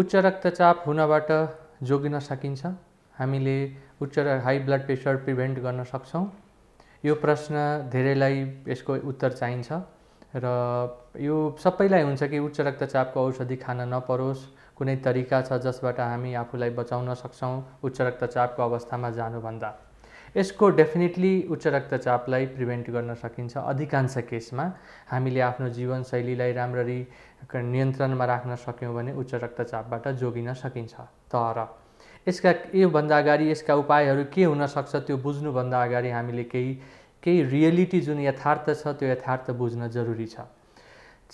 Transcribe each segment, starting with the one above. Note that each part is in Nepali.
उच्च रक्तचाप हुनबाट जोगिन सकिन्छ हामीले उच्च र हाई ब्लड प्रेसर प्रिभेन्ट गर्न सक्छौँ यो प्रश्न धेरैलाई यसको उत्तर चाहिन्छ र यो सबैलाई हुन्छ कि उच्च रक्तचापको औषधि खान नपरोस् कुनै तरिका छ जसबाट हामी आफूलाई बचाउन सक्छौँ उच्च रक्तचापको अवस्थामा जानुभन्दा यसको डेफिनेटली उच्च रक्तचापलाई प्रिभेन्ट गर्न सकिन्छ अधिकांश केसमा हामीले आफ्नो जीवनशैलीलाई राम्ररी नियन्त्रणमा राख्न सक्यौँ भने उच्च रक्तचापबाट जोगिन सकिन्छ तर यसका योभन्दा अगाडि यसका उपायहरू के हुनसक्छ त्यो बुझ्नुभन्दा अगाडि हामीले केही केही रियलिटी जुन यथार्थ छ त्यो यथार्थ बुझ्न जरुरी छ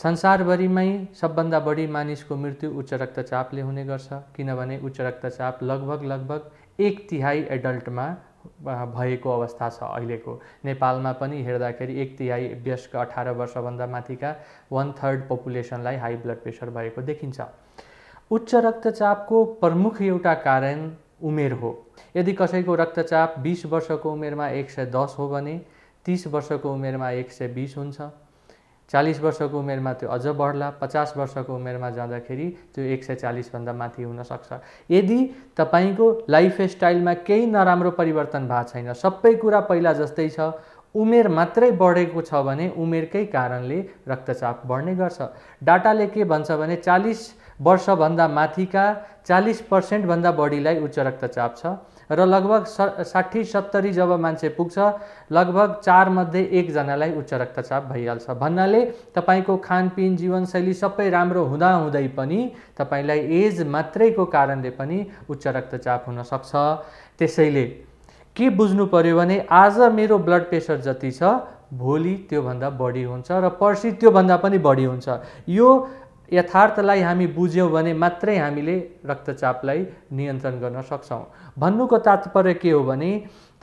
संसारभरिमै सबभन्दा बढी मानिसको मृत्यु उच्च रक्तचापले हुने गर्छ किनभने उच्च रक्तचाप लगभग लगभग एक तिहाई एडल्टमा भएको अवस्था छ अहिलेको नेपालमा पनि हेर्दाखेरि एक तिहाई व्यस्क अठार वर्षभन्दा माथिका वान थर्ड पपुलेसनलाई हाई ब्लड प्रेसर भएको देखिन्छ उच्च रक्तचापको प्रमुख एउटा कारण उमेर हो यदि कसैको रक्तचाप बिस वर्षको उमेरमा एक सय दस हो भने तिस वर्षको उमेरमा एक सय बिस हुन्छ चालीस वर्ष को उमेर में अज बढ़ला पचास वर्ष वर्षको उमेरमा जाँदाखेरि तो एक चालीस भाग माथि होगा यदि को लाइफ में कई नराम्रो परिवर्तन भाषा सब कुछ पैला जस्त उमेर मत बढ़े छ भने उमेरकै कारणले रक्तचाप बढ्ने गर्छ डाटाले के चालीस वर्षभंदा मथि का चालीस पर्सेंट भाग बढीलाई उच्च रक्तचाप र लगभग साठी सत्तरी जब मान्छे पुग्छ लगभग चारमध्ये एकजनालाई उच्च रक्तचाप भइहाल्छ भन्नाले तपाईँको खानपिन जीवनशैली सबै राम्रो हुँदाहुँदै पनि तपाईँलाई एज मात्रैको कारणले पनि उच्च रक्तचाप हुनसक्छ त्यसैले के बुझ्नु पऱ्यो भने आज मेरो ब्लड प्रेसर जति छ भोलि त्योभन्दा बढी हुन्छ र पर्सि त्योभन्दा पनि बढी हुन्छ यो यथार्थलाई हामी बुझ्यौँ भने मात्रै हामीले रक्तचापलाई नियन्त्रण गर्न सक्छौँ भन्नुको तात्पर्य के हो भने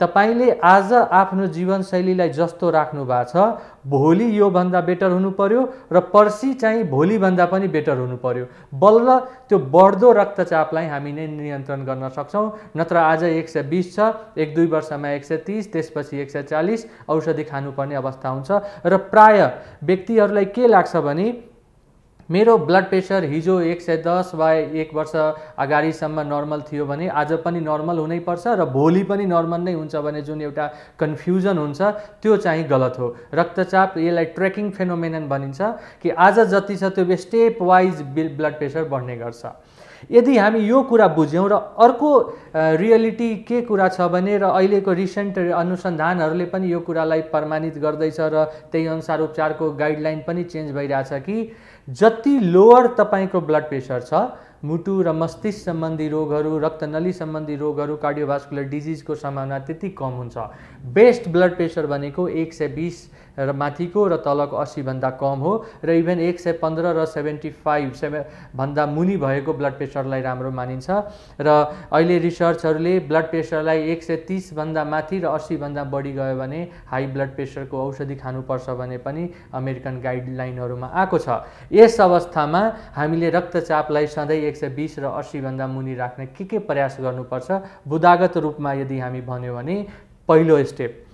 तपाईँले आज आफ्नो जीवनशैलीलाई जस्तो राख्नु भएको छ भोलि योभन्दा बेटर हुनु पर्यो र पर्सि चाहिँ भोलिभन्दा पनि बेटर हुनु पऱ्यो बल्ल त्यो बढ्दो रक्तचापलाई हामी नै नियन्त्रण गर्न सक्छौँ नत्र आज एक सय बिस छ एक दुई वर्षमा एक सय तिस त्यसपछि एक सय चालिस औषधि खानुपर्ने अवस्था हुन्छ र प्राय व्यक्तिहरूलाई के लाग्छ भने मेरो ब्लड प्रेसर हिजो एक सय दस वा एक वर्ष अगाडिसम्म नर्मल थियो भने आज पनि नर्मल हुनैपर्छ र भोलि पनि नर्मल नै हुन्छ भने जुन एउटा कन्फ्युजन हुन्छ त्यो चाहिँ गलत हो रक्तचाप यसलाई ट्रेकिङ फेनोमेनन भनिन्छ कि आज जति छ त्यो स्टेप वाइज ब्लड प्रेसर बढ्ने गर्छ यदि हामी यो कुरा बुझ्यौँ र अर्को रियालिटी के कुरा छ भने र अहिलेको रिसेन्ट अनुसन्धानहरूले पनि यो कुरालाई प्रमाणित गर्दैछ र त्यही अनुसार उपचारको गाइडलाइन पनि चेन्ज भइरहेछ कि जति लोवर तपाईँको ब्लड प्रेसर छ मुटु र मस्तिष्क सम्बन्धी रोगहरू रक्तनली सम्बन्धी रोगहरू कार्डियोभास्कुलर डिजिजको सम्भावना त्यति कम हुन्छ बेस्ट ब्लड प्रेसर भनेको एक सय बिस र माथिको र तलको अस्सीभन्दा कम हो र इभन एक सय पन्ध्र र सेभेन्टी फाइभ सेभे भन्दा मुनि भएको ब्लड प्रेसरलाई राम्रो मानिन्छ र अहिले रिसर्चहरूले ब्लड प्रेसरलाई एक सय तिसभन्दा माथि र अस्सीभन्दा बढी गयो भने हाई ब्लड प्रेसरको औषधि खानुपर्छ भने पनि अमेरिकन गाइडलाइनहरूमा आएको छ यस अवस्थामा हामीले रक्तचापलाई सधैँ एक सय बिस र अस्सीभन्दा मुनि राख्ने के के प्रयास गर्नुपर्छ बुदागत रूपमा यदि हामी भन्यो भने पहिलो स्टेप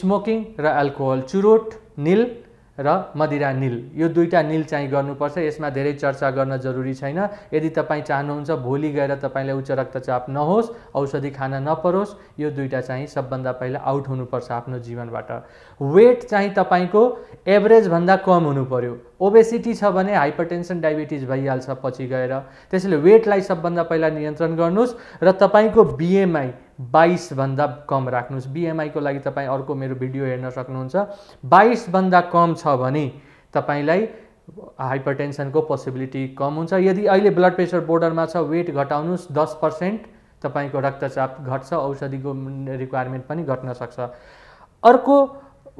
स्मोकिङ र एल्कोहल चुरोट निल र मदिरा निल यो दुईवटा निल चाहिँ गर्नुपर्छ यसमा धेरै चर्चा गर्न जरुरी छैन यदि तपाईँ चाहनुहुन्छ भोलि गएर तपाईँलाई उच्च रक्तचाप नहोस् औषधि खान नपरोस् यो दुईवटा चाहिँ सबभन्दा पहिला आउट हुनुपर्छ आफ्नो जीवनबाट वेट चाहिँ तपाईँको एभरेजभन्दा कम हुनु पऱ्यो ओबेसिटी छ भने हाइपरटेन्सन डायबिटिज भइहाल्छ पछि गएर त्यसैले वेटलाई सबभन्दा पहिला नियन्त्रण गर्नुहोस् र तपाईँको बिएमआई बाइसभन्दा कम राख्नुहोस् बिएमआईको लागि तपाईँ अर्को मेरो भिडियो हेर्न सक्नुहुन्छ बाइसभन्दा कम छ भने तपाईँलाई हाइपरटेन्सनको पोसिबिलिटी कम हुन्छ यदि अहिले ब्लड प्रेसर बोर्डरमा छ वेट घटाउनुहोस् दस पर्सेन्ट तपाईँको रक्तचाप घट्छ औषधिको रिक्वायरमेन्ट पनि घट्न सक्छ अर्को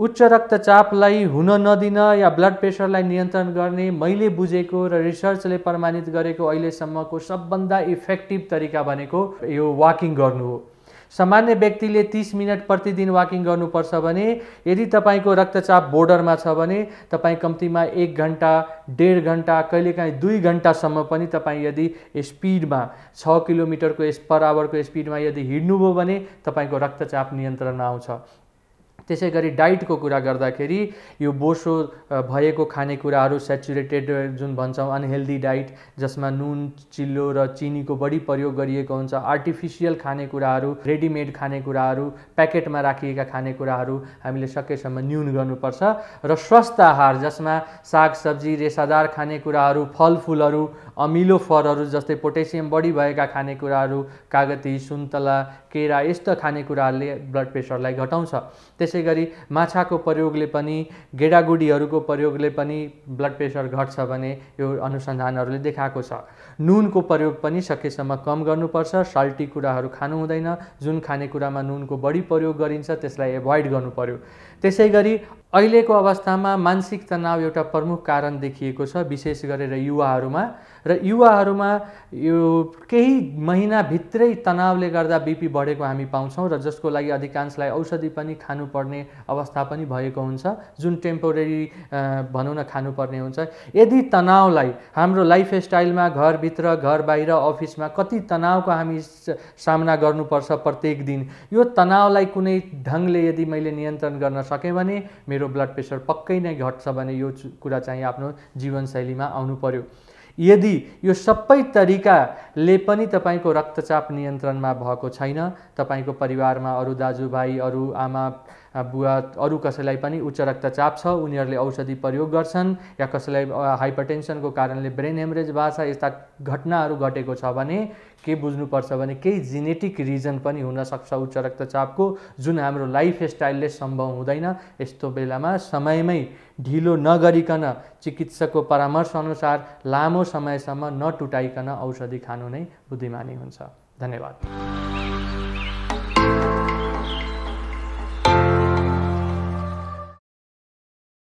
उच्च रक्तचापलाई हुन नदिन या ब्लड प्रेसरलाई नियन्त्रण गर्ने मैले बुझेको र रिसर्चले प्रमाणित गरेको अहिलेसम्मको सबभन्दा इफेक्टिभ तरिका भनेको यो वाकिङ गर्नु हो सामान्य व्यक्तिले तिस मिनट प्रतिदिन वाकिङ गर्नुपर्छ भने यदि तपाईँको रक्तचाप बोर्डरमा छ भने तपाईँ कम्तीमा एक घन्टा डेढ घन्टा कहिलेकाहीँ दुई घन्टासम्म पनि तपाईँ यदि स्पिडमा छ किलोमिटरको पर आवरको स्पिडमा यदि हिँड्नुभयो भने तपाईँको रक्तचाप नियन्त्रण आउँछ त्यसै गरी डाइटको कुरा गर्दाखेरि यो बोसो भएको खानेकुराहरू सेचुरेटेड जुन भन्छौँ अनहेल्दी डाइट जसमा नुन चिल्लो र चिनीको बढी प्रयोग गरिएको हुन्छ आर्टिफिसियल खानेकुराहरू रेडिमेड खानेकुराहरू प्याकेटमा राखिएका खानेकुराहरू हामीले सकेसम्म न्यून गर्नुपर्छ र स्वस्थ आहार जसमा सागसब्जी रेसादार खानेकुराहरू फलफुलहरू अमिलो फलहरू जस्तै पोटेसियम बढी भएका खानेकुराहरू कागती सुन्तला केरा यस्ता खानेकुराहरूले ब्लड प्रेसरलाई घटाउँछ त्यसै त्यसै गरी माछाको प्रयोगले पनि गेडागुडीहरूको प्रयोगले पनि ब्लड प्रेसर घट्छ भने यो अनुसन्धानहरूले देखाएको छ नुनको प्रयोग पनि सकेसम्म कम गर्नुपर्छ सल्टी कुराहरू खानु हुँदैन जुन खानेकुरामा नुनको बढी प्रयोग गरिन्छ त्यसलाई एभोइड गर्नु पर्यो त्यसै गरी अहिलेको अवस्थामा मानसिक तनाव एउटा प्रमुख कारण देखिएको छ विशेष गरेर युवाहरूमा र युवाहरूमा यो केही महिनाभित्रै तनावले गर्दा बिपी बढेको हामी पाउँछौँ र जसको लागि अधिकांशलाई औषधि पनि खानुपर्ने अवस्था पनि भएको हुन्छ जुन टेम्पोरेरी भनौँ न खानुपर्ने हुन्छ यदि तनावलाई हाम्रो लाइफस्टाइलमा घरभित्र घर बाहिर अफिसमा कति तनावको हामी सामना गर्नुपर्छ प्रत्येक दिन यो तनावलाई कुनै ढङ्गले यदि मैले नियन्त्रण गर्न सकेँ भने मेरो ब्लड प्रेसर पक्कै नै घट्छ भने यो कुरा चाहिँ आफ्नो जीवनशैलीमा आउनु पर्यो यदि यो सबै तरिकाले पनि तपाईँको रक्तचाप नियन्त्रणमा भएको छैन तपाईँको परिवारमा अरू दाजुभाइ अरू आमा बुवा अरू कसैलाई पनि उच्च रक्तचाप छ उनीहरूले औषधि प्रयोग गर्छन् या कसैलाई हाइपरटेन्सनको कारणले ब्रेन हेमरेज भएको छ यस्ता घटनाहरू घटेको छ भने के बुझ्नुपर्छ भने केही जेनेटिक रिजन पनि हुनसक्छ उच्च रक्तचापको जुन हाम्रो लाइफ स्टाइलले सम्भव हुँदैन यस्तो बेलामा समयमै ढिलो नगरिकन चिकित्सकको परामर्श अनुसार लामो समयसम्म नटुटाइकन औषधि खानु नै बुद्धिमानी हुन्छ धन्यवाद